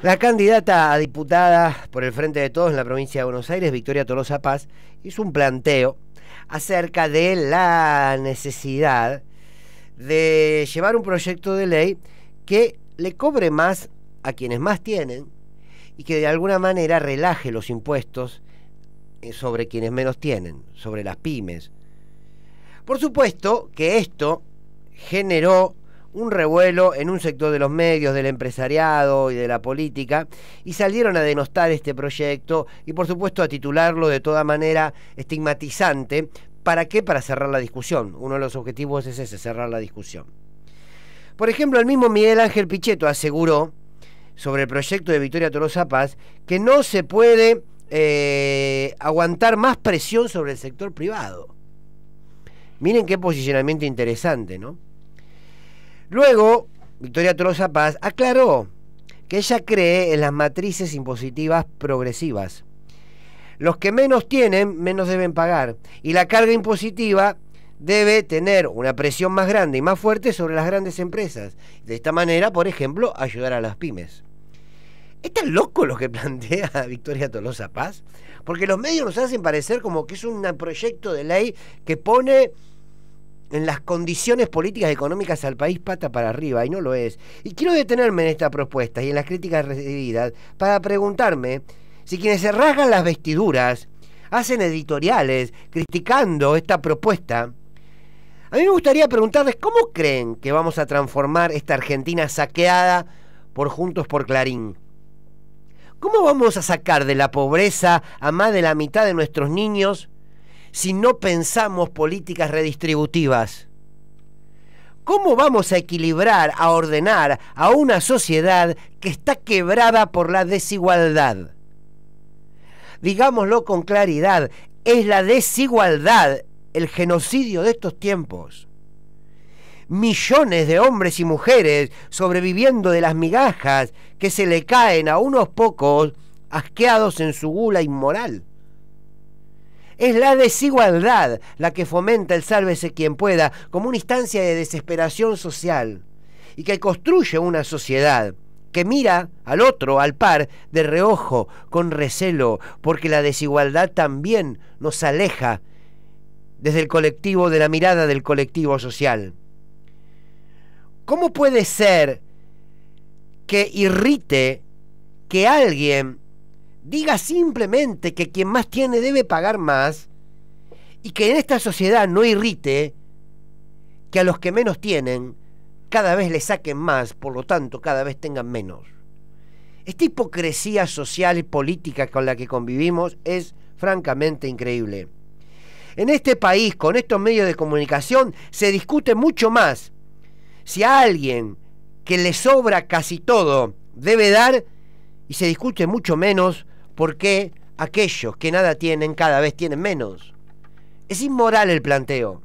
La candidata a diputada por el Frente de Todos en la provincia de Buenos Aires, Victoria Tolosa Paz, hizo un planteo acerca de la necesidad de llevar un proyecto de ley que le cobre más a quienes más tienen y que de alguna manera relaje los impuestos eh, sobre quienes menos tienen, sobre las pymes. Por supuesto que esto generó un revuelo en un sector de los medios, del empresariado y de la política, y salieron a denostar este proyecto y por supuesto a titularlo de toda manera estigmatizante. ¿Para qué? Para cerrar la discusión. Uno de los objetivos es ese, cerrar la discusión. Por ejemplo, el mismo Miguel Ángel Pichetto aseguró sobre el proyecto de Victoria Toro Paz que no se puede eh, aguantar más presión sobre el sector privado. Miren qué posicionamiento interesante, ¿no? Luego, Victoria Tolosa Paz aclaró que ella cree en las matrices impositivas progresivas. Los que menos tienen, menos deben pagar. Y la carga impositiva debe tener una presión más grande y más fuerte sobre las grandes empresas. De esta manera, por ejemplo, ayudar a las pymes. ¿Está loco lo que plantea Victoria Tolosa Paz? Porque los medios nos hacen parecer como que es un proyecto de ley que pone en las condiciones políticas y económicas al país pata para arriba, y no lo es. Y quiero detenerme en esta propuesta y en las críticas recibidas para preguntarme si quienes se rasgan las vestiduras hacen editoriales criticando esta propuesta. A mí me gustaría preguntarles cómo creen que vamos a transformar esta Argentina saqueada por Juntos por Clarín. ¿Cómo vamos a sacar de la pobreza a más de la mitad de nuestros niños? si no pensamos políticas redistributivas? ¿Cómo vamos a equilibrar, a ordenar a una sociedad que está quebrada por la desigualdad? Digámoslo con claridad, es la desigualdad el genocidio de estos tiempos. Millones de hombres y mujeres sobreviviendo de las migajas que se le caen a unos pocos asqueados en su gula inmoral. Es la desigualdad la que fomenta el sálvese quien pueda como una instancia de desesperación social y que construye una sociedad que mira al otro, al par, de reojo, con recelo, porque la desigualdad también nos aleja desde el colectivo, de la mirada del colectivo social. ¿Cómo puede ser que irrite que alguien diga simplemente que quien más tiene debe pagar más y que en esta sociedad no irrite que a los que menos tienen cada vez le saquen más, por lo tanto cada vez tengan menos. Esta hipocresía social y política con la que convivimos es francamente increíble. En este país, con estos medios de comunicación, se discute mucho más si a alguien que le sobra casi todo debe dar y se discute mucho menos ¿Por qué aquellos que nada tienen cada vez tienen menos? Es inmoral el planteo.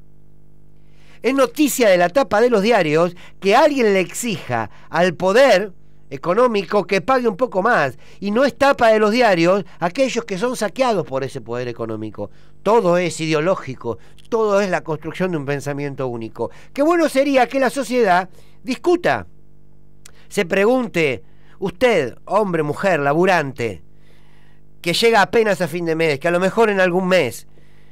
Es noticia de la tapa de los diarios que alguien le exija al poder económico que pague un poco más. Y no es tapa de los diarios aquellos que son saqueados por ese poder económico. Todo es ideológico, todo es la construcción de un pensamiento único. Qué bueno sería que la sociedad discuta, se pregunte, usted, hombre, mujer, laburante, que llega apenas a fin de mes, que a lo mejor en algún mes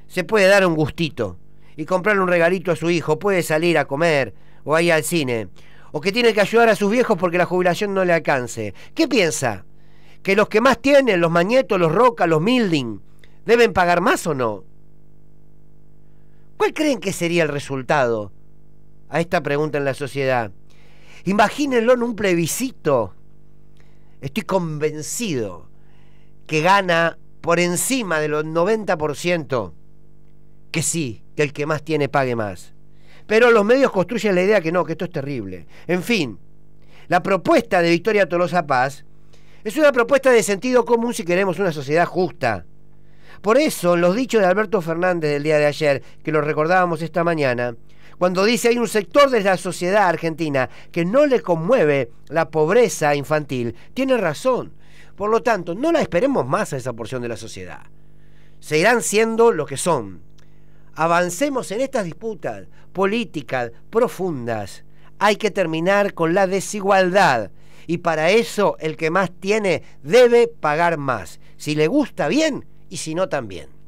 se puede dar un gustito y comprarle un regalito a su hijo, puede salir a comer o a ir al cine, o que tiene que ayudar a sus viejos porque la jubilación no le alcance. ¿Qué piensa? ¿Que los que más tienen, los mañetos, los rocas, los Milding, deben pagar más o no? ¿Cuál creen que sería el resultado a esta pregunta en la sociedad? Imagínenlo en un plebiscito. Estoy convencido que gana por encima de los 90%, que sí, que el que más tiene pague más. Pero los medios construyen la idea que no, que esto es terrible. En fin, la propuesta de Victoria Tolosa Paz es una propuesta de sentido común si queremos una sociedad justa. Por eso, los dichos de Alberto Fernández del día de ayer, que lo recordábamos esta mañana, cuando dice hay un sector de la sociedad argentina que no le conmueve la pobreza infantil, tiene razón. Por lo tanto, no la esperemos más a esa porción de la sociedad. irán siendo lo que son. Avancemos en estas disputas políticas profundas. Hay que terminar con la desigualdad. Y para eso el que más tiene debe pagar más. Si le gusta bien y si no también.